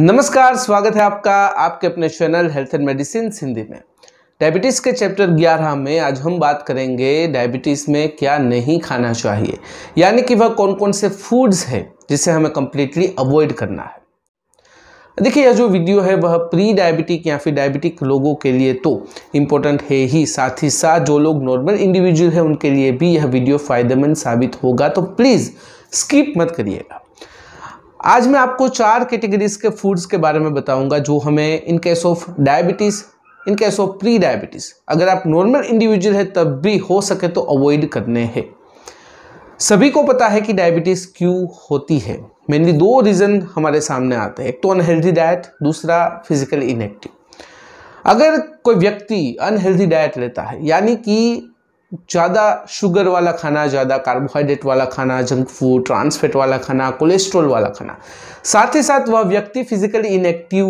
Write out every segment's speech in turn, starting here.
नमस्कार स्वागत है आपका आपके अपने channel health and medicine Hindi में डायबिटीज़ के चैप्टर 11 में आज हम बात करेंगे डायबिटीज़ में क्या नहीं खाना चाहिए यानी कि वह कौन कौन से फूड्स हैं जिसे हमें कम्प्लीटली अवॉइड करना है देखिए यह जो वीडियो है वह प्री डायबिटिक या फिर डायबिटिक लोगों के लिए तो इम्पोर्टेंट है ही साथ ही साथ जो लोग नॉर्मल इंडिविजुअल हैं उनके लिए भी यह वीडियो फायदेमंद साबित होगा तो प्लीज़ स्किप मत करिएगा आज मैं आपको चार कैटेगरीज के फूड्स के बारे में बताऊंगा जो हमें in case of diabetes in case of pre diabetes अगर आप नॉर्मल इंडिविजुअल है तब भी हो सके तो अवॉइड करने हैं सभी को पता है कि डायबिटीज़ क्यों होती है मेनली दो रीज़न हमारे सामने आते हैं एक तो अनहेल्दी डाइट दूसरा फिजिकल इनएक्टिव अगर कोई व्यक्ति अनहेल्दी डाइट लेता है यानी कि ज़्यादा शुगर वाला खाना ज़्यादा कार्बोहाइड्रेट वाला खाना जंक फूड ट्रांसफेट वाला खाना कोलेस्ट्रॉल वाला खाना साथ ही साथ वह व्यक्ति फिजिकली इनएक्टिव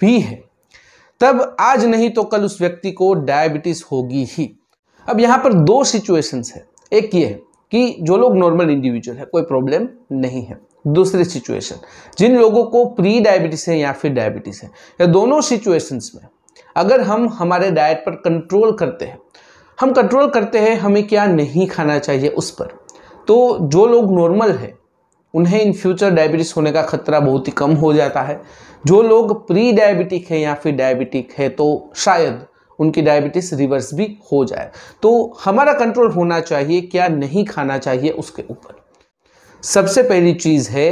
भी है तब आज नहीं तो कल उस व्यक्ति को डायबिटीज़ होगी ही अब यहाँ पर दो सिचुएशंस है एक ये है कि जो लोग नॉर्मल इंडिविजुअल है कोई प्रॉब्लम नहीं है दूसरी सिचुएशन जिन लोगों को प्री डायबिटीज़ है या फिर डायबिटीज़ है या दोनों सिचुएशंस में अगर हम हमारे डाइट पर कंट्रोल करते हैं हम कंट्रोल करते हैं हमें क्या नहीं खाना चाहिए उस पर तो जो लोग नॉर्मल है उन्हें इन फ्यूचर डायबिटीज़ होने का खतरा बहुत ही कम हो जाता है जो लोग प्री डायबिटिक है या फिर डायबिटिक है तो शायद उनकी डायबिटीज़ रिवर्स भी हो जाए तो हमारा कंट्रोल होना चाहिए क्या नहीं खाना चाहिए उसके ऊपर सबसे पहली चीज़ है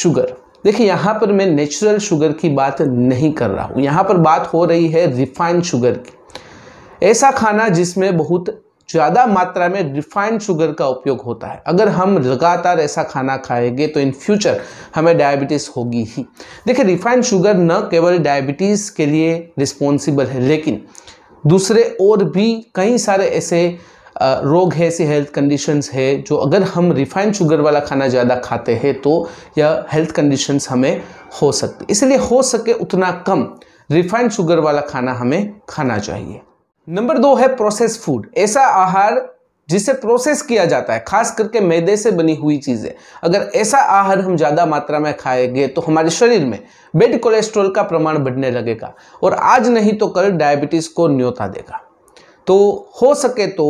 शुगर देखिए यहाँ पर मैं नेचुरल शुगर की बात नहीं कर रहा हूँ यहाँ पर बात हो रही है रिफाइंड शुगर की ऐसा खाना जिसमें बहुत ज़्यादा मात्रा में रिफाइंड शुगर का उपयोग होता है अगर हम लगातार ऐसा खाना खाएंगे तो इन फ्यूचर हमें डायबिटीज़ होगी ही देखिए रिफाइंड शुगर न केवल डायबिटीज़ के लिए रिस्पॉन्सिबल है लेकिन दूसरे और भी कई सारे ऐसे रोग है ऐसे हेल्थ कंडीशंस है जो अगर हम रिफाइंड शुगर वाला खाना ज़्यादा खाते हैं तो यह हेल्थ कंडीशंस हमें हो सकती इसलिए हो सके उतना कम रिफाइंड शुगर वाला खाना हमें खाना चाहिए नंबर दो है प्रोसेस फूड ऐसा आहार जिसे प्रोसेस किया जाता है खास करके मैदे से बनी हुई चीज़ें अगर ऐसा आहार हम ज़्यादा मात्रा में खाएंगे तो हमारे शरीर में बेड कोलेस्ट्रॉल का प्रमाण बढ़ने लगेगा और आज नहीं तो कल डायबिटीज़ को न्योता देगा तो हो सके तो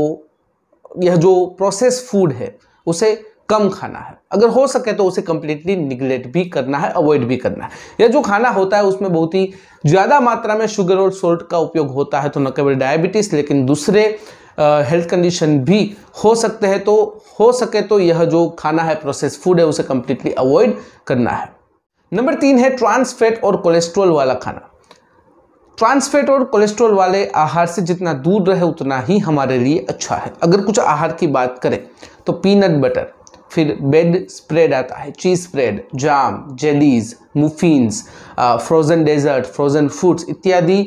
यह जो प्रोसेस फूड है उसे कम खाना है अगर हो सके तो उसे कम्प्लीटली निगलेक्ट भी करना है अवॉइड भी करना है या जो खाना होता है उसमें बहुत ही ज़्यादा मात्रा में शुगर और सोल्ट का उपयोग होता है तो न केवल डायबिटीज़ लेकिन दूसरे हेल्थ कंडीशन भी हो सकते हैं तो हो सके तो यह जो खाना है प्रोसेस फूड है उसे कम्प्लीटली अवॉइड करना है नंबर तीन है ट्रांसफेट और कोलेस्ट्रॉल वाला खाना ट्रांसफेट और कोलेस्ट्रोल वाले आहार से जितना दूर रहे उतना ही हमारे लिए अच्छा है अगर कुछ आहार की बात करें तो पीनट बटर फिर बेड स्प्रेड आता है cheese spread jam jellies muffins frozen dessert frozen foods इत्यादि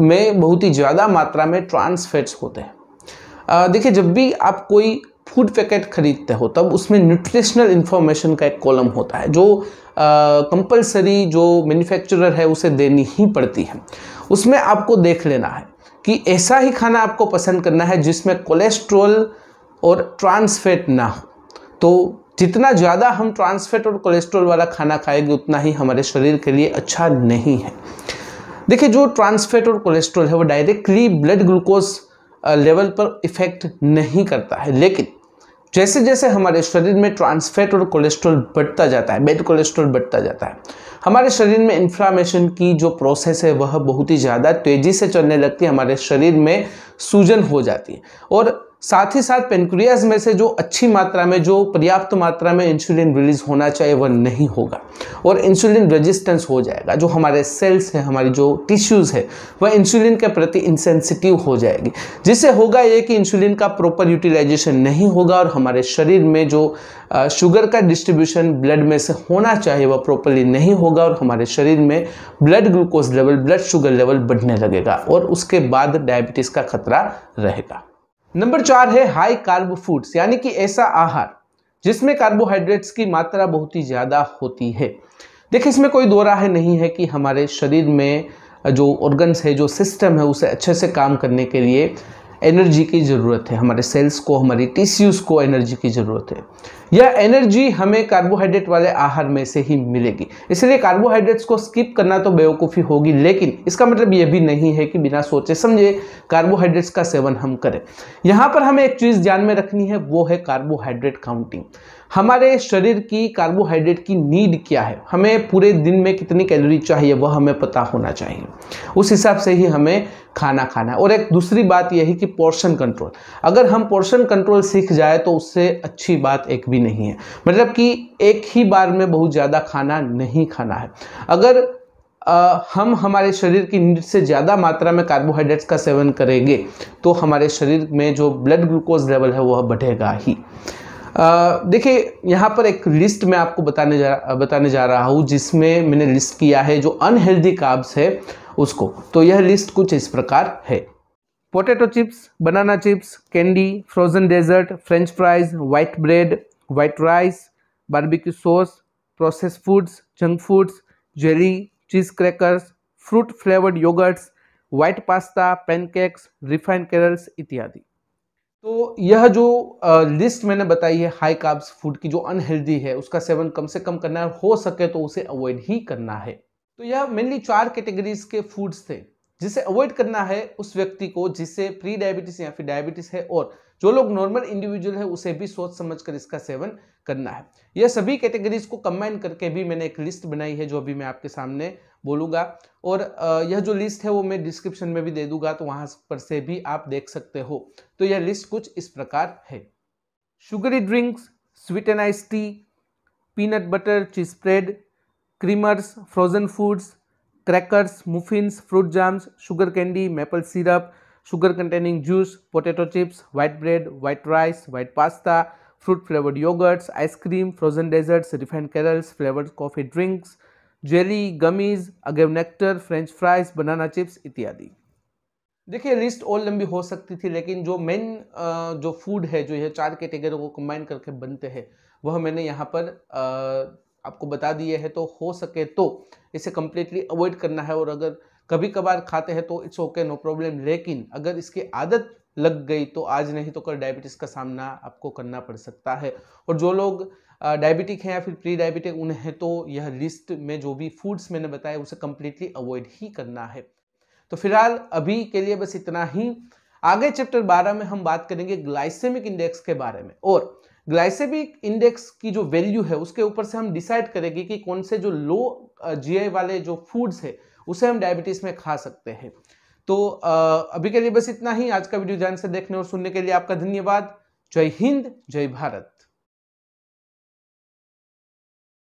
में बहुत ही ज़्यादा मात्रा में ट्रांस फैट्स होते हैं uh, देखिए जब भी आप कोई फूड पैकेट खरीदते हो तब उसमें न्यूट्रिशनल इन्फॉर्मेशन का एक कॉलम होता है जो कंपलसरी uh, जो मैन्युफैक्चरर है उसे देनी ही पड़ती है उसमें आपको देख लेना है कि ऐसा ही खाना आपको पसंद करना है जिसमें कोलेस्ट्रोल और ट्रांसफेट ना हो तो जितना ज़्यादा हम ट्रांसफेट और कोलेस्ट्रॉल वाला खाना खाएंगे उतना ही हमारे शरीर के लिए अच्छा नहीं है देखिए जो ट्रांसफेट और कोलेस्ट्रॉल है वो डायरेक्टली ब्लड ग्लूकोज लेवल पर इफ़ेक्ट नहीं करता है लेकिन जैसे जैसे हमारे शरीर में ट्रांसफेट और कोलेस्ट्रॉल बढ़ता जाता है बेड कोलेस्ट्रॉल बढ़ता जाता है हमारे शरीर में इन्फ्लामेशन की जो प्रोसेस है वह बहुत ही ज़्यादा तेज़ी से चलने लगती है हमारे शरीर में सूजन हो जाती है और साथ ही साथ पेनक्रियाज में से जो अच्छी मात्रा में जो पर्याप्त मात्रा में इंसुलिन रिलीज होना चाहिए वह नहीं होगा और इंसुलिन रेजिस्टेंस हो जाएगा जो हमारे सेल्स हैं हमारी जो टिश्यूज़ है वह इंसुलिन के प्रति इंसेंसिटिव हो जाएगी जिससे होगा ये कि इंसुलिन का प्रॉपर यूटिलाइजेशन नहीं होगा और हमारे शरीर में जो शुगर का डिस्ट्रीब्यूशन ब्लड में से होना चाहिए वह प्रॉपरली नहीं होगा और हमारे शरीर में blood glucose level blood sugar level बढ़ने लगेगा और उसके बाद डायबिटीज़ का खतरा रहेगा नंबर चार है हाई कार्ब फूड्स यानी कि ऐसा आहार जिसमें कार्बोहाइड्रेट्स की मात्रा बहुत ही ज़्यादा होती है देखिए इसमें कोई दो राह नहीं है कि हमारे शरीर में जो ऑर्गन्स है जो सिस्टम है उसे अच्छे से काम करने के लिए एनर्जी की ज़रूरत है हमारे सेल्स को हमारी टिश्यूज़ को एनर्जी की ज़रूरत है यह एनर्जी हमें कार्बोहाइड्रेट वाले आहार में से ही मिलेगी इसलिए कार्बोहाइड्रेट्स को स्किप करना तो बेवकूफ़ी होगी लेकिन इसका मतलब यह भी नहीं है कि बिना सोचे समझे कार्बोहाइड्रेट्स का सेवन हम करें यहाँ पर हमें एक चीज़ ध्यान में रखनी है वो है कार्बोहाइड्रेट काउंटिंग हमारे शरीर की कार्बोहाइड्रेट की नीड क्या है हमें पूरे दिन में कितनी कैलोरी चाहिए वह हमें पता होना चाहिए उस हिसाब से ही हमें खाना खाना है और एक दूसरी बात यह है कि पोर्शन कंट्रोल अगर हम पोर्शन कंट्रोल सीख जाए तो उससे अच्छी बात एक भी नहीं है मतलब कि एक ही बार में बहुत ज़्यादा खाना नहीं खाना है अगर आ, हम हमारे शरीर की नीड से ज़्यादा मात्रा में कार्बोहाइड्रेट्स का सेवन करेंगे तो हमारे शरीर में जो ब्लड ग्लूकोज लेवल है वह बढ़ेगा ही देखिए यहाँ पर एक लिस्ट मैं आपको बताने जा बताने जा रहा हूँ जिसमें मैंने लिस्ट किया है जो अनहेल्दी काब्स है उसको तो यह लिस्ट कुछ इस प्रकार है potato chips banana chips candy frozen dessert French fries white bread white rice barbecue sauce process foods junk foods jelly cheese crackers fruit flavoured yoghurts white pasta pancakes refined cereals इत्यादि तो यह जो list मैंने बताई है high carbs food की जो unhealthy है उसका सेवन कम से कम करना है हो सके तो उसे अवॉइड ही करना है तो यह मेनली चार कैटेगरीज के फूड्स थे जिसे अवॉइड करना है उस व्यक्ति को जिसे प्री डायबिटीज या फिर डायबिटीज है और जो लोग नॉर्मल इंडिविजुअल है उसे भी सोच समझ कर इसका सेवन करना है यह सभी कैटेगरीज को कंबाइन करके भी मैंने एक लिस्ट बनाई है जो अभी मैं आपके सामने बोलूंगा और यह जो लिस्ट है वो मैं डिस्क्रिप्शन में भी दे दूंगा तो वहां पर से भी आप देख सकते हो तो यह लिस्ट कुछ इस प्रकार है sugary drinks sweet and ice tea peanut butter cheese spread creamers frozen foods crackers muffins fruit jams sugar candy maple syrup sugar containing juice, potato chips, white bread, white rice, white pasta, fruit flavored yogurts, ice cream, frozen desserts, refined caramels, flavored coffee drinks, jelly, gummies, agave nectar, french fries, banana chips इत्यादि देखिए list और लंबी हो सकती थी लेकिन जो main जो फूड है जो यह चार कैटेगरी को कंबाइन करके बनते हैं वह मैंने यहाँ पर आ, आपको बता दिए है तो हो सके तो इसे कम्प्लीटली अवॉइड करना है और अगर कभी कभार खाते हैं तो इट्स ओके नो प्रॉब्लम लेकिन अगर इसकी आदत लग गई तो आज नहीं तो कल डायबिटीज़ का सामना आपको करना पड़ सकता है और जो लोग डायबिटिक हैं या फिर प्री डायबिटिक उन्हें तो यह लिस्ट में जो भी फूड्स मैंने बताया उसे कम्प्लीटली अवॉइड ही करना है तो फिलहाल अभी के लिए बस इतना ही आगे चैप्टर बारह में हम बात करेंगे ग्लाइसेमिक इंडेक्स के बारे में और ग्लाइसेमिक इंडेक्स की जो वैल्यू है उसके ऊपर से हम डिसाइड करेंगे कि कौन से जो लो जीआई वाले जो फूड्स है उसे हम डायबिटीज़ में खा सकते हैं तो अभी के लिए बस इतना ही आज का वीडियो ध्यान से देखने और सुनने के लिए आपका धन्यवाद जय हिंद जय भारत